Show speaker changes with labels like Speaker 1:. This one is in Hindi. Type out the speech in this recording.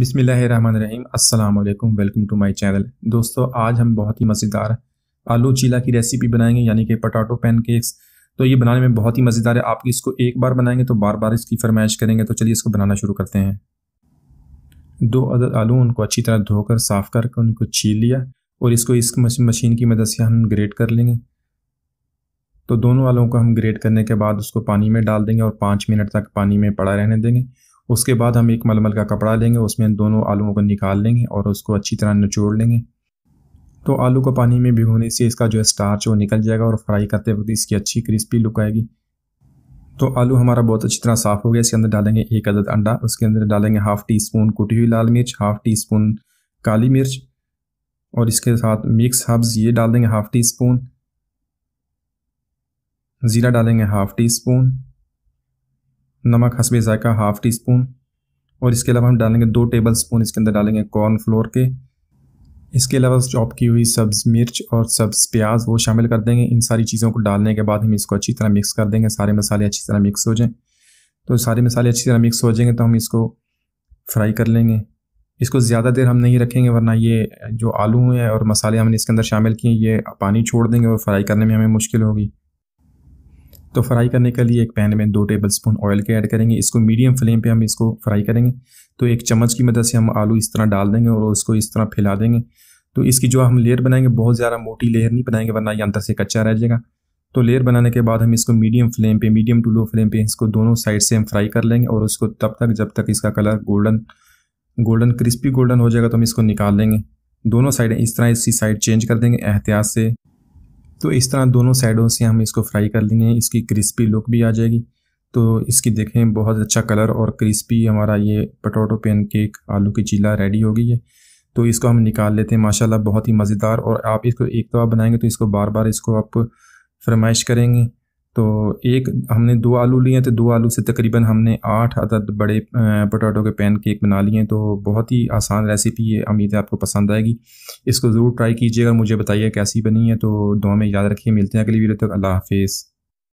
Speaker 1: बिसमीम अस्सलाम वालेकुम वेलकम टू माय चैनल दोस्तों आज हम बहुत ही मज़ेदार आलू चीला की रेसिपी बनाएंगे यानी कि पटाटो पैनकेक्स तो ये बनाने में बहुत ही मज़ेदार है आप इसको एक बार बनाएंगे तो बार बार इसकी फरमाइश करेंगे तो चलिए इसको बनाना शुरू करते हैं दो अदद आलू उनको अच्छी तरह धोकर साफ़ करके उनको छील लिया और इसको इस मशीन की मदद से हम ग्रेट कर लेंगे तो दोनों आलू को हम ग्रेट करने के बाद उसको पानी में डाल देंगे और पाँच मिनट तक पानी में पड़ा रहने देंगे उसके बाद हम एक मलमल का कपड़ा लेंगे उसमें इन दोनों आलूओं को निकाल लेंगे और उसको अच्छी तरह निचोड़ लेंगे तो आलू को पानी में भिगोने से इसका जो है स्टार्च वो निकल जाएगा और फ्राई करते वक्त इसकी अच्छी क्रिस्पी लुक आएगी तो आलू हमारा बहुत अच्छी तरह साफ़ हो गया इसके अंदर डालेंगे एक अदद अंडा उसके अंदर डालेंगे हाफ़ टी स्पून कुटी हुई लाल मिर्च हाफ़ टी स्पून काली मिर्च और इसके साथ मिक्स हब्स ये डाल देंगे हाफ़ टी स्पून ज़ीरा डालेंगे हाफ़ टी स्पून नमक हसबे ज़ायका हाफ़ टी स्पून और इसके अलावा हम डालेंगे दो टेबल स्पून इसके अंदर डालेंगे कॉर्न फ्लोर के इसके अलावा चॉप की हुई सब्ज़ मिर्च और सब्ज़ प्याज वो शामिल कर देंगे इन सारी चीज़ों को डालने के बाद हम इसको अच्छी तरह मिक्स कर देंगे सारे मसाले अच्छी तरह मिक्स हो जाएं तो सारे मसाले अच्छी तरह मिक्स हो जाएंगे तो हम इसको फ्राई कर लेंगे इसको ज़्यादा देर हम नहीं रखेंगे वरना ये जो आलू हैं और मसाले हमने इसके अंदर शामिल किए ये पानी छोड़ देंगे और फ्राई करने में हमें मुश्किल होगी तो फ्राई करने के लिए एक पैन में दो टेबल स्पून ऑयल के ऐड करेंगे इसको मीडियम फ्लेम पे हम इसको फ्राई करेंगे तो एक चम्मच की मदद से हम आलू इस तरह डाल देंगे और उसको इस तरह फैला देंगे तो इसकी जो हम लेयर बनाएंगे बहुत ज़्यादा मोटी लेयर नहीं बनाएंगे वरना ये अंदर से कच्चा रह जाएगा तो लेयर बनाने के बाद हम इसको मीडियम फ्लेम पर मीडियम टू लो फ्लेम पर इसको दोनों साइड से हम फ्राई कर लेंगे और उसको तब तक जब तक इसका colour golden golden crispy golden हो जाएगा तो हम इसको निकाल लेंगे दोनों साइड इस तरह इसकी साइड चेंज कर देंगे एहतियात से तो इस तरह दोनों साइडों से हम इसको फ्राई कर लेंगे इसकी क्रिस्पी लुक भी आ जाएगी तो इसकी देखें बहुत अच्छा कलर और क्रिस्पी हमारा ये पटोटो पेन केक आलू की चीला रेडी हो गई है तो इसको हम निकाल लेते हैं माशाल्लाह बहुत ही मज़ेदार और आप इसको एक दफ़ा बनाएंगे तो इसको बार बार इसको आप फरमाइश करेंगे तो एक हमने दो आलू लिए तो दो आलू से तकरीबन हमने आठ अदद बड़े पोटैटो के पैन केक बना लिए हैं तो बहुत ही आसान रेसिपी है उम्मीद है आपको पसंद आएगी इसको ज़रूर ट्राई कीजिएगा मुझे बताइए कैसी बनी है तो दो में याद रखिए मिलते हैं अगली वीडियो तक अल्लाह हाफिज़